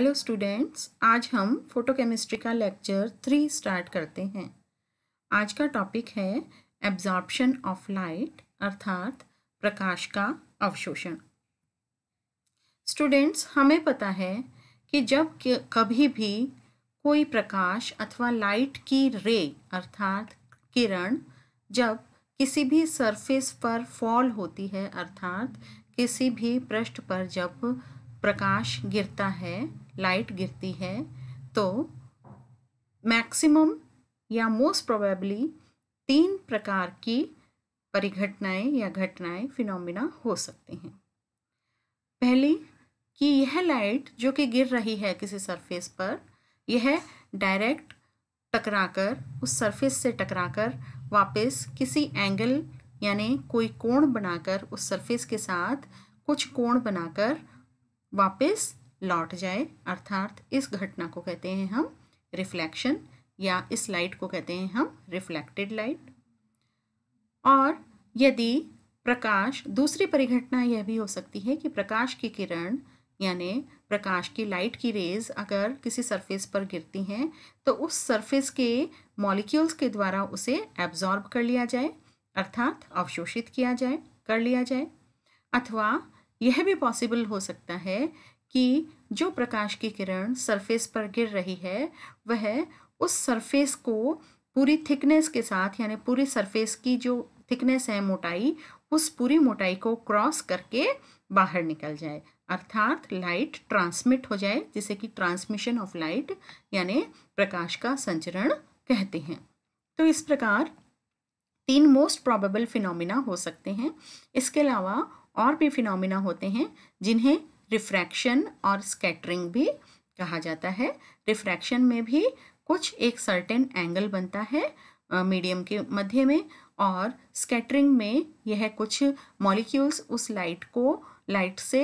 hello students आज हम photochemistry का लेक्चर थ्री स्टार्ट करते हैं आज का टॉपिक है एब्जॉर्प्शन ऑफ लाइट अर्थात प्रकाश का अवशोषण स्टूडेंट्स हमें पता है कि जब कभी भी कोई प्रकाश अथवा लाइट की रे अर्थात किरण जब किसी भी सरफेस पर फॉल होती है अर्थात किसी भी पृष्ठ पर जब प्रकाश गिरता है लाइट गिरती है तो मैक्सिमम या मोस्ट प्रोबेबली तीन प्रकार की परिघटनाएं या घटनाएं फिनोमिना हो सकती हैं पहली कि यह लाइट जो कि गिर रही है किसी सरफेस पर यह डायरेक्ट टकराकर उस सरफेस से टकराकर वापस किसी एंगल यानी कोई कोण बनाकर उस सरफेस के साथ कुछ कोण बनाकर वापस लौट जाए अर्थात इस घटना को कहते हैं हम रिफ्लेक्शन या इस लाइट को कहते हैं हम रिफ्लेक्टेड लाइट और यदि प्रकाश दूसरी परिघटना यह भी हो सकती है कि प्रकाश की किरण यानी प्रकाश की लाइट की रेज अगर किसी सरफेस पर गिरती हैं तो उस सरफेस के मॉलिक्यूल्स के द्वारा उसे एब्जॉर्ब कर लिया जाए अर्थात अवशोषित किया जाए कर लिया जाए अथवा यह भी पॉसिबल हो सकता है कि जो प्रकाश की किरण सरफेस पर गिर रही है वह उस सरफेस को पूरी थिकनेस के साथ यानी पूरी सरफेस की जो थिकनेस है मोटाई उस पूरी मोटाई को क्रॉस करके बाहर निकल जाए अर्थात लाइट ट्रांसमिट हो जाए जिसे कि ट्रांसमिशन ऑफ लाइट यानी प्रकाश का संचरण कहते हैं तो इस प्रकार तीन मोस्ट प्रोबेबल फिनोमिना हो सकते हैं इसके अलावा और भी फिनोमिना होते हैं जिन्हें रिफ्रैक्शन और स्कैटरिंग भी कहा जाता है रिफ्रैक्शन में भी कुछ एक सर्टेन एंगल बनता है मीडियम के मध्य में और स्कैटरिंग में यह कुछ मॉलिक्यूल्स उस लाइट को लाइट से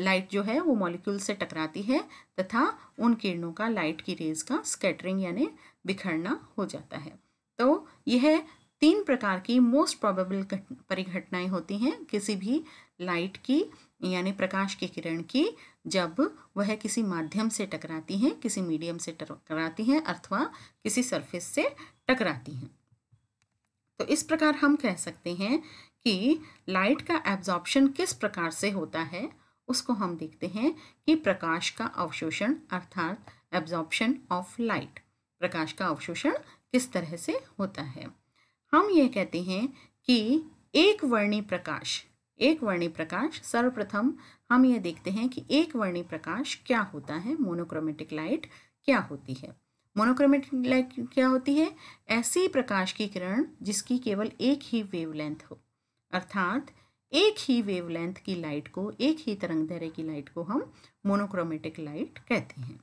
लाइट जो है वो मॉलिक्यूल से टकराती है तथा उन किरणों का लाइट की रेज का स्कैटरिंग यानी बिखरना हो जाता है तो यह तीन प्रकार की मोस्ट प्रोबेबल परिघटनाएं होती हैं किसी भी लाइट की यानी प्रकाश की किरण की जब वह किसी माध्यम से टकराती हैं किसी मीडियम से टकराती हैं अथवा किसी सरफेस से टकराती हैं तो इस प्रकार हम कह सकते हैं कि लाइट का एब्जॉर्प्शन किस प्रकार से होता है उसको हम देखते हैं कि प्रकाश का अवशोषण अर्थात एब्जॉर्प्शन ऑफ लाइट प्रकाश का अवशोषण किस तरह से होता है हम ये कहते हैं कि एक वर्णी प्रकाश एक वर्णी प्रकाश सर्वप्रथम हम ये देखते हैं कि एक वर्णी प्रकाश क्या होता है मोनोक्रोमेटिक लाइट क्या होती है मोनोक्रोमेटिक लाइट क्या होती है ऐसी प्रकाश की किरण जिसकी केवल एक ही वेवलेंथ हो अर्थात एक ही वेवलेंथ की लाइट को एक ही तरंग दैर्य की लाइट को हम मोनोक्रोमेटिक लाइट कहते हैं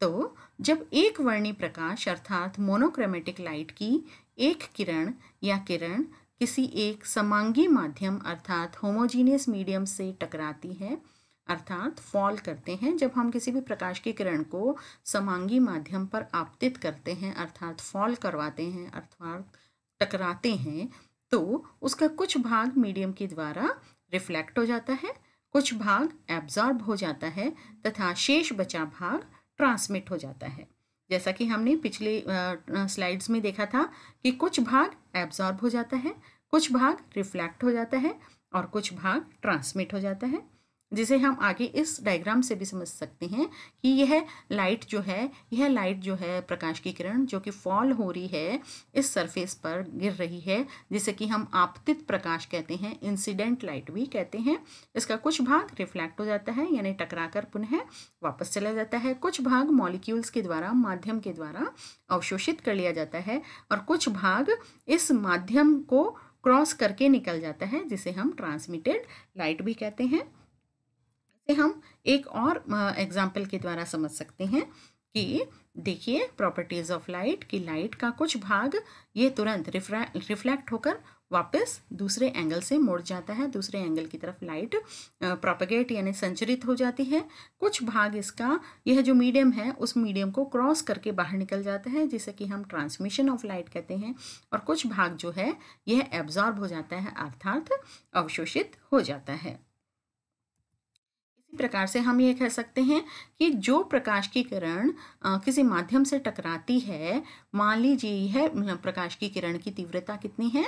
तो जब एक वर्णी प्रकाश अर्थात मोनोक्रोमेटिक लाइट की एक किरण या किरण किसी एक समांगी माध्यम अर्थात होमोजीनियस मीडियम से टकराती है अर्थात फॉल करते हैं जब हम किसी भी प्रकाश की किरण को समांगी माध्यम पर आपतित करते हैं अर्थात फॉल करवाते हैं अर्थात टकराते हैं तो उसका कुछ भाग मीडियम के द्वारा रिफ्लेक्ट हो जाता है कुछ भाग एब्जॉर्ब हो जाता है तथा शेष बचा भाग ट्रांसमिट हो जाता है जैसा कि हमने पिछले स्लाइड्स में देखा था कि कुछ भाग एब्जॉर्ब हो जाता है कुछ भाग रिफ्लेक्ट हो जाता है और कुछ भाग ट्रांसमिट हो जाता है जिसे हम आगे इस डायग्राम से भी समझ सकते हैं कि यह लाइट जो है यह लाइट जो है प्रकाश की किरण जो कि फॉल हो रही है इस सरफेस पर गिर रही है जिसे कि हम आपतित प्रकाश कहते हैं इंसिडेंट लाइट भी कहते हैं इसका कुछ भाग रिफ्लैक्ट हो जाता है यानी टकरा कर पुनः वापस चला जाता है कुछ भाग मॉलिक्यूल्स के द्वारा माध्यम के द्वारा अवशोषित कर लिया जाता है और कुछ भाग इस माध्यम को क्रॉस करके निकल जाता है जिसे हम ट्रांसमिटेड लाइट भी कहते हैं इसे हम एक और एग्जाम्पल के द्वारा समझ सकते हैं कि देखिए प्रॉपर्टीज ऑफ लाइट कि लाइट का कुछ भाग ये तुरंत रिफ्लेक्ट होकर वापस दूसरे एंगल से मुड़ जाता है दूसरे एंगल की तरफ लाइट प्रोपगेट यानी संचरित हो जाती है कुछ भाग इसका यह जो मीडियम है उस मीडियम को क्रॉस करके बाहर निकल जाता है जिसे कि हम ट्रांसमिशन ऑफ लाइट कहते हैं और कुछ भाग जो है यह एब्जॉर्ब हो जाता है अर्थात अवशोषित हो जाता है प्रकार से हम ये कह सकते हैं कि जो प्रकाश की किरण किसी माध्यम से टकराती है मान लीजिए यह प्रकाश की किरण की तीव्रता कितनी है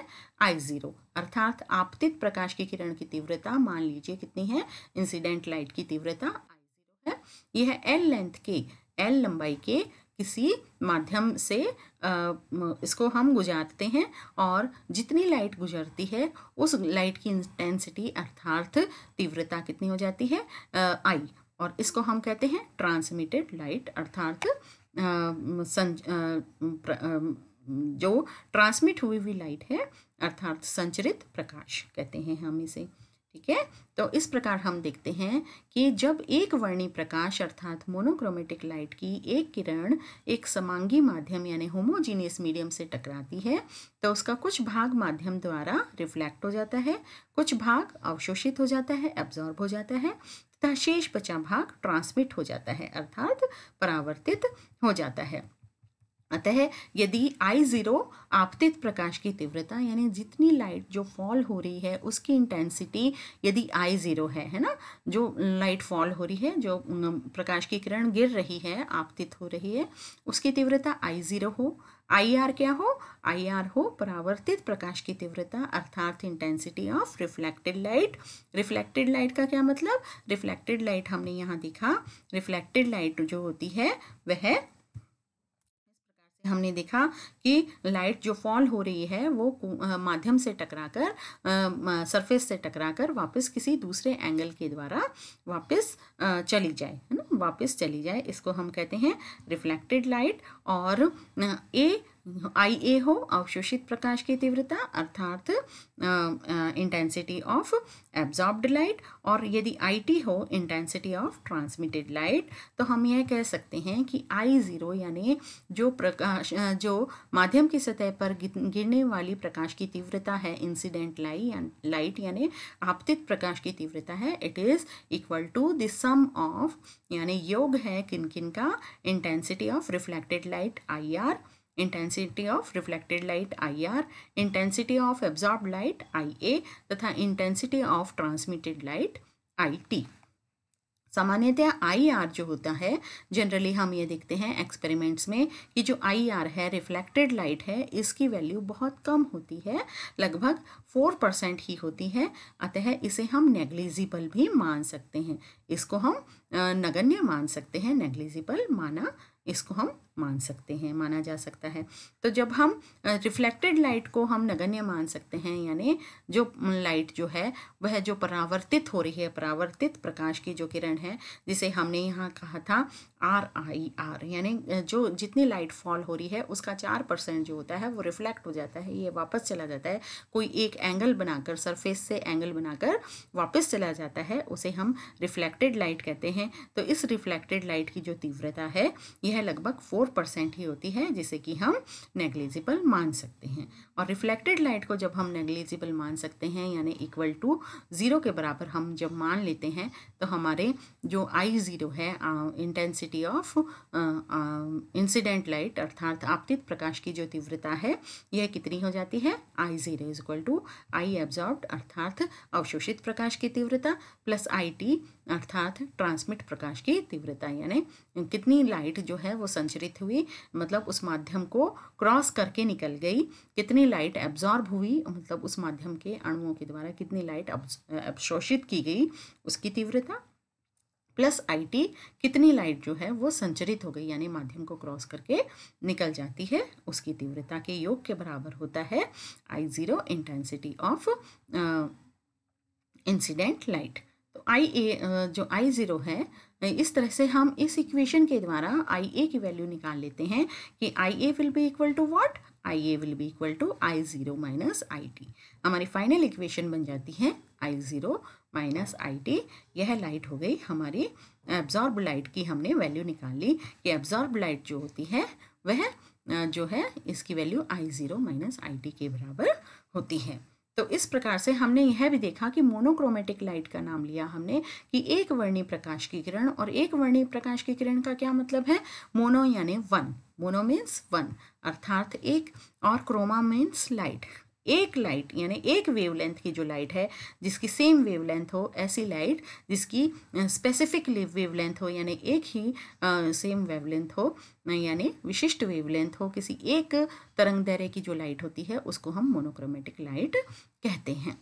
आई जीरो अर्थात आपतित प्रकाश की किरण की तीव्रता मान लीजिए कितनी है इंसिडेंट लाइट की तीव्रता आई जीरो है यह एल लेंथ के एल लंबाई के किसी माध्यम से इसको हम गुजारते हैं और जितनी लाइट गुजरती है उस लाइट की इंटेंसिटी अर्थात तीव्रता कितनी हो जाती है आई और इसको हम कहते हैं ट्रांसमिटेड लाइट अर्थात जो ट्रांसमिट हुई हुई लाइट है अर्थात संचरित प्रकाश कहते हैं हम इसे ठीक है तो इस प्रकार हम देखते हैं कि जब एक वर्णी प्रकाश अर्थात मोनोक्रोमेटिक लाइट की एक किरण एक समांगी माध्यम यानी होमोजीनियस मीडियम से टकराती है तो उसका कुछ भाग माध्यम द्वारा रिफ्लेक्ट हो जाता है कुछ भाग अवशोषित हो जाता है एब्जॉर्ब हो जाता है तथा शेष बचा भाग ट्रांसमिट हो जाता है अर्थात परावर्तित हो जाता है अतः यदि आई ज़ीरो आपतित प्रकाश की तीव्रता यानी जितनी लाइट जो फॉल हो रही है उसकी इंटेंसिटी यदि आई ज़ीरो है है ना जो लाइट फॉल हो रही है जो प्रकाश की किरण गिर रही है आपतित हो रही है उसकी तीव्रता आई ज़ीरो हो आई आर क्या हो आई आर हो परावर्तित प्रकाश की तीव्रता अर्थात intensity of reflected light reflected light का क्या मतलब रिफ्लेक्टेड लाइट हमने यहाँ देखा रिफ्लेक्टेड लाइट जो होती है वह हमने देखा कि लाइट जो फॉल हो रही है वो माध्यम से टकराकर सरफेस से टकराकर वापस किसी दूसरे एंगल के द्वारा वापस चली जाए है ना वापस चली जाए इसको हम कहते हैं रिफ्लेक्टेड लाइट और ए आई ए हो अवशोषित प्रकाश की तीव्रता अर्थात इंटेंसिटी ऑफ एब्जॉर्ब्ड लाइट और यदि आई टी हो इंटेंसिटी ऑफ ट्रांसमिटेड लाइट तो हम यह कह सकते हैं कि आई ज़ीरो यानी जो प्रकाश जो माध्यम की सतह पर गिरने वाली प्रकाश की तीव्रता है इंसिडेंट लाई लाइट यानी आपतित प्रकाश की तीव्रता है it is equal to the sum of यानी योग है किन किन का intensity of reflected light I R intensity of reflected light I R intensity of absorb light I A तथा intensity of transmitted light I T सामान्यतः I are जो होता है जनरली हम ये देखते हैं एक्सपेरिमेंट्स में कि जो आई आर है रिफ्लेक्टेड लाइट है इसकी वैल्यू बहुत कम होती है लगभग फोर परसेंट ही होती है अतः इसे हम नेग्लिजिबल भी मान सकते हैं इसको हम नगण्य मान सकते हैं नेग्लिजिबल माना इसको हम मान सकते हैं माना जा सकता है तो जब हम रिफ्लेक्टेड लाइट को हम नगण्य मान सकते हैं यानी जो लाइट जो है वह जो परावर्तित हो रही है परावर्तित प्रकाश की जो किरण है जिसे हमने यहाँ कहा था आर आई आर यानी जो जितनी लाइट फॉल हो रही है उसका चार परसेंट जो होता है वो रिफ्लेक्ट हो जाता है ये वापस चला जाता है कोई एक एंगल बनाकर सरफेस से एंगल बनाकर वापस चला जाता है उसे हम रिफ्लेक्टेड लाइट कहते हैं तो इस रिफ्लेक्टेड लाइट की जो तीव्रता है यह लगभग फोर फोर परसेंट ही होती है जिसे कि हम नेग्लिजिबल मान सकते हैं और रिफ्लेक्टेड लाइट को जब हम नेग्लिजिबल मान सकते हैं यानी इक्वल टू ज़ीरो के बराबर हम जब मान लेते हैं तो हमारे जो आई ज़ीरो है इंटेंसिटी ऑफ इंसिडेंट लाइट अर्थात आपतित प्रकाश की जो तीव्रता है यह कितनी हो जाती है I zero is equal to I absorb अर्थात अवशोषित प्रकाश की तीव्रता प्लस आई टी अर्थात ट्रांसमिट प्रकाश की तीव्रता यानी कितनी लाइट जो है वो संचरित हुई मतलब उस माध्यम को क्रॉस करके निकल गई कितनी लाइट एब्जॉर्ब हुई मतलब उस माध्यम के अणुओं के द्वारा कितनी लाइट अवशोषित की गई उसकी तीव्रता प्लस आईटी कितनी लाइट जो है वो संचरित हो गई यानी माध्यम को क्रॉस करके निकल जाती है उसकी तीव्रता के योग के बराबर होता है I zero intensity of incident light I A जो आई ज़ीरो है इस तरह से हम इस इक्वेशन के द्वारा आई ए की वैल्यू निकाल लेते हैं कि I A will be equal to what I A will be equal to I zero minus I T हमारी फाइनल इक्वेशन बन जाती है I zero minus I T यह लाइट हो गई हमारी एब्जॉर्ब लाइट की हमने वैल्यू निकाल ली कि एब्जॉर्ब लाइट जो होती है वह जो है इसकी value I zero minus I T के बराबर होती है तो इस प्रकार से हमने यह भी देखा कि मोनोक्रोमेटिक लाइट का नाम लिया हमने कि एक वर्णी प्रकाश की किरण और एक वर्णी प्रकाश की किरण का क्या मतलब है मोनो यानी वन मोनो मीन्स वन अर्थात एक और क्रोमा मीन्स लाइट एक लाइट यानी एक वेवलेंथ की जो लाइट है जिसकी सेम वेवलेंथ हो ऐसी लाइट जिसकी स्पेसिफिक वेवलेंथ हो यानी एक ही सेम वेवलेंथ हो यानी विशिष्ट वेवलेंथ हो किसी एक तरंग दैर्य की जो लाइट होती है उसको हम मोनोक्रोमेटिक लाइट कहते हैं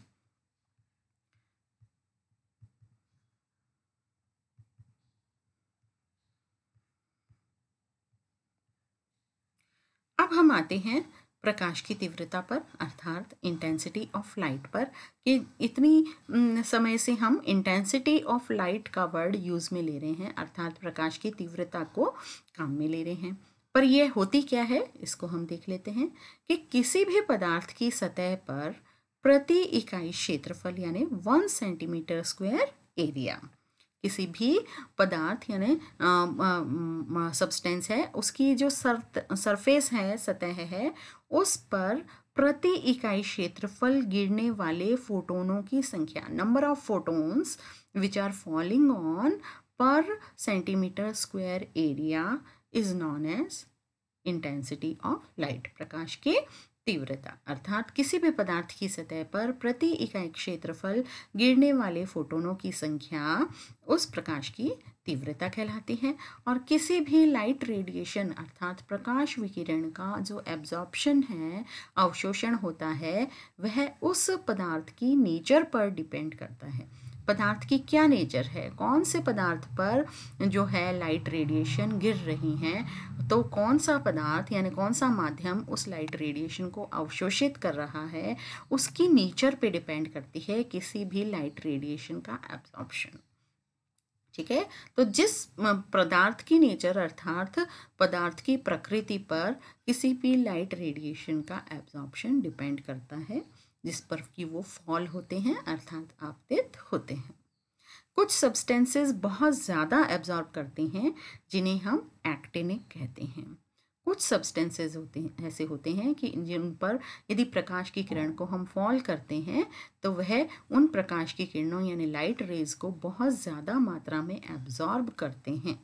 अब हम आते हैं प्रकाश की तीव्रता पर अर्थात इंटेंसिटी ऑफ लाइट पर कि इतनी समय से हम इंटेंसिटी ऑफ लाइट का वर्ड यूज़ में ले रहे हैं अर्थात प्रकाश की तीव्रता को काम में ले रहे हैं पर यह होती क्या है इसको हम देख लेते हैं कि किसी भी पदार्थ की सतह पर प्रति इकाई क्षेत्रफल यानी वन सेंटीमीटर स्क्वायर एरिया किसी भी पदार्थ यानी सब्सटेंस है उसकी जो सर सरफेस है सतह है उस पर प्रति इकाई क्षेत्रफल गिरने वाले फोटोनों की संख्या number of photons which are falling on per centimetre square area is known as intensity of light प्रकाश के तीव्रता अर्थात किसी भी पदार्थ की सतह पर प्रति इकाई क्षेत्रफल गिरने वाले फोटोनों की संख्या उस प्रकाश की तीव्रता कहलाती है और किसी भी लाइट रेडिएशन अर्थात प्रकाश विकिरण का जो एब्जॉर्प्शन है अवशोषण होता है वह उस पदार्थ की नेचर पर डिपेंड करता है पदार्थ की क्या नेचर है कौन से पदार्थ पर जो है लाइट रेडिएशन गिर रही हैं तो कौन सा पदार्थ यानी कौन सा माध्यम उस लाइट रेडिएशन को अवशोषित कर रहा है उसकी नेचर पे डिपेंड करती है किसी भी लाइट रेडिएशन का एब्जॉर्प्शन ठीक है तो जिस पदार्थ की नेचर अर्थात पदार्थ की प्रकृति पर किसी भी लाइट रेडिएशन का एब्जॉर्प्शन डिपेंड करता है जिस पर कि वो फॉल होते हैं अर्थात आपतित होते हैं कुछ सब्सटेंसेस बहुत ज़्यादा एब्जॉर्ब करते हैं जिन्हें हम एक्टेनिक कहते हैं कुछ सब्सटेंसेस होते हैं ऐसे होते हैं कि जिन पर यदि प्रकाश की किरण को हम फॉल करते हैं तो वह उन प्रकाश की किरणों यानी लाइट रेज को बहुत ज़्यादा मात्रा में एब्जॉर्ब करते हैं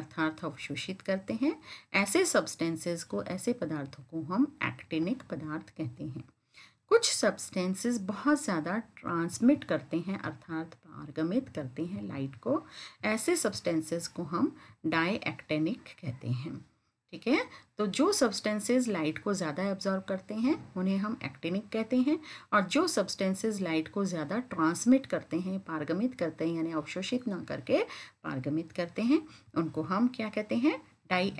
अर्थात अवशोषित करते हैं ऐसे सब्सटेंसेस को ऐसे पदार्थों को हम एक्टेनिक पदार्थ कहते हैं कुछ सब्सटेंसेस बहुत ज़्यादा ट्रांसमिट करते हैं अर्थात पारगमित करते हैं लाइट को ऐसे सब्सटेंसेस को हम डाइएक्टेनिक कहते हैं ठीक है तो जो सब्सटेंसेस लाइट को ज़्यादा एब्जॉर्व करते हैं उन्हें हम एक्टेनिक कहते हैं और जो सब्सटेंसेस लाइट को ज़्यादा ट्रांसमिट करते हैं पारगमित करते हैं यानी अवशोषित ना करके पारगमित करते हैं उनको हम क्या कहते हैं डाई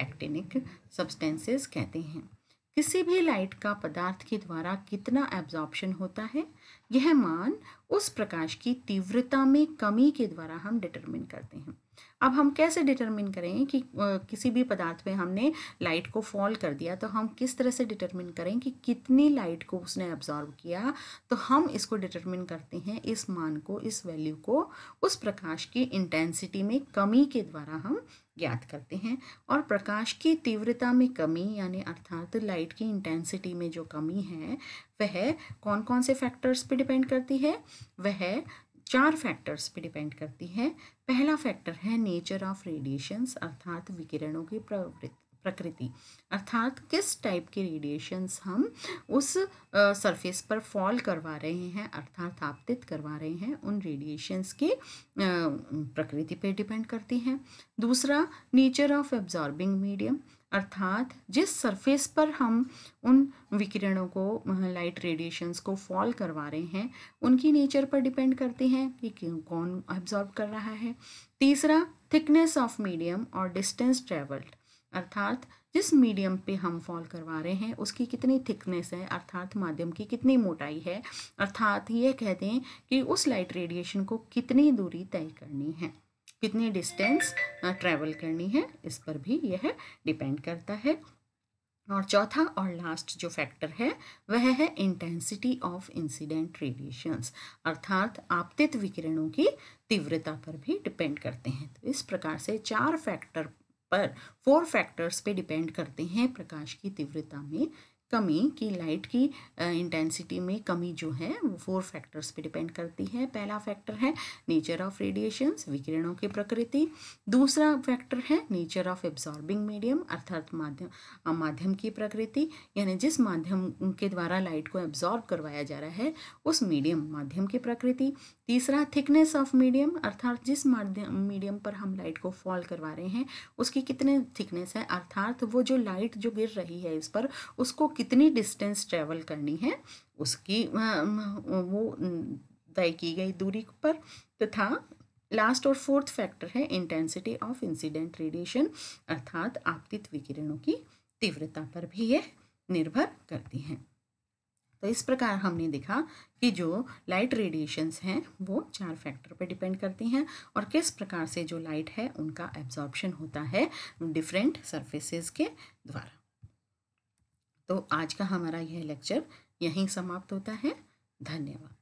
सब्सटेंसेस कहते हैं किसी भी लाइट का पदार्थ के द्वारा कितना एब्जॉर्प्शन होता है यह मान उस प्रकाश की तीव्रता में कमी के द्वारा हम डिटरमिन करते हैं अब हम कैसे डिटरमिन करें कि किसी भी पदार्थ पे हमने लाइट को फॉल कर दिया तो हम किस तरह से डिटरमिन करें कि कितनी लाइट को उसने अब्जॉर्व किया तो हम इसको डिटरमिन करते हैं इस मान को इस वैल्यू को उस प्रकाश की इंटेंसिटी में कमी के द्वारा हम ज्ञात करते हैं और प्रकाश की तीव्रता में कमी यानी अर्थात लाइट की इंटेंसिटी में जो कमी है वह कौन कौन से फैक्टर्स पर डिपेंड करती है वह चार फैक्टर्स पे डिपेंड करती है पहला फैक्टर है नेचर ऑफ रेडिएशंस अर्थात विकिरणों की प्रवृत्ति प्रकृति अर्थात किस टाइप के रेडिएशंस हम उस सरफेस पर फॉल करवा रहे हैं अर्थात आपतित करवा रहे हैं उन रेडिएशंस की प्रकृति पे डिपेंड करती हैं दूसरा नेचर ऑफ एब्जॉर्बिंग मीडियम अर्थात जिस सरफेस पर हम उन विकिरणों को लाइट रेडिएशंस को फॉल करवा रहे हैं उनकी नेचर पर डिपेंड करते हैं कि कौन ऑब्जॉर्ब कर रहा है तीसरा थिकनेस ऑफ मीडियम और डिस्टेंस ट्रेवल्ड अर्थात जिस मीडियम पे हम फॉल करवा रहे हैं उसकी कितनी थिकनेस है अर्थात माध्यम की कितनी मोटाई है अर्थात ये कहते हैं कि उस लाइट रेडिएशन को कितनी दूरी तय करनी है कितनी डिस्टेंस ट्रैवल करनी है इस पर भी यह डिपेंड करता है और चौथा और लास्ट जो फैक्टर है वह है इंटेंसिटी ऑफ इंसिडेंट रेडिएशंस अर्थात आपतित विकिरणों की तीव्रता पर भी डिपेंड करते हैं तो इस प्रकार से चार फैक्टर पर फोर फैक्टर्स पे डिपेंड करते हैं प्रकाश की तीव्रता में कमी की लाइट की इंटेंसिटी में कमी जो है वो फोर फैक्टर्स पे डिपेंड करती है पहला फैक्टर है नेचर ऑफ रेडिएशन विकिरणों की प्रकृति दूसरा फैक्टर है नेचर ऑफ एब्जॉर्बिंग मीडियम अर्थात माध्यम माध्यम की प्रकृति यानी जिस माध्यम के द्वारा लाइट को एब्जॉर्ब करवाया जा रहा है उस मीडियम माध्यम की प्रकृति तीसरा थिकनेस ऑफ मीडियम अर्थात जिस माध्यम मीडियम पर हम लाइट को फॉल करवा रहे हैं उसकी कितने थिकनेस है अर्थात वो जो लाइट जो गिर रही है इस पर उसको कितनी डिस्टेंस ट्रेवल करनी है उसकी वो तय की गई दूरी पर तथा लास्ट और फोर्थ फैक्टर है इंटेंसिटी ऑफ इंसिडेंट रेडिएशन अर्थात आपतित विकिरणों की तीव्रता पर भी यह निर्भर करती हैं तो इस प्रकार हमने देखा कि जो लाइट रेडिएशंस हैं वो चार फैक्टर पे डिपेंड करती हैं और किस प्रकार से जो लाइट है उनका एब्जॉर्बशन होता है डिफरेंट सर्फेसिस के द्वारा तो आज का हमारा यह लेक्चर यहीं समाप्त होता है धन्यवाद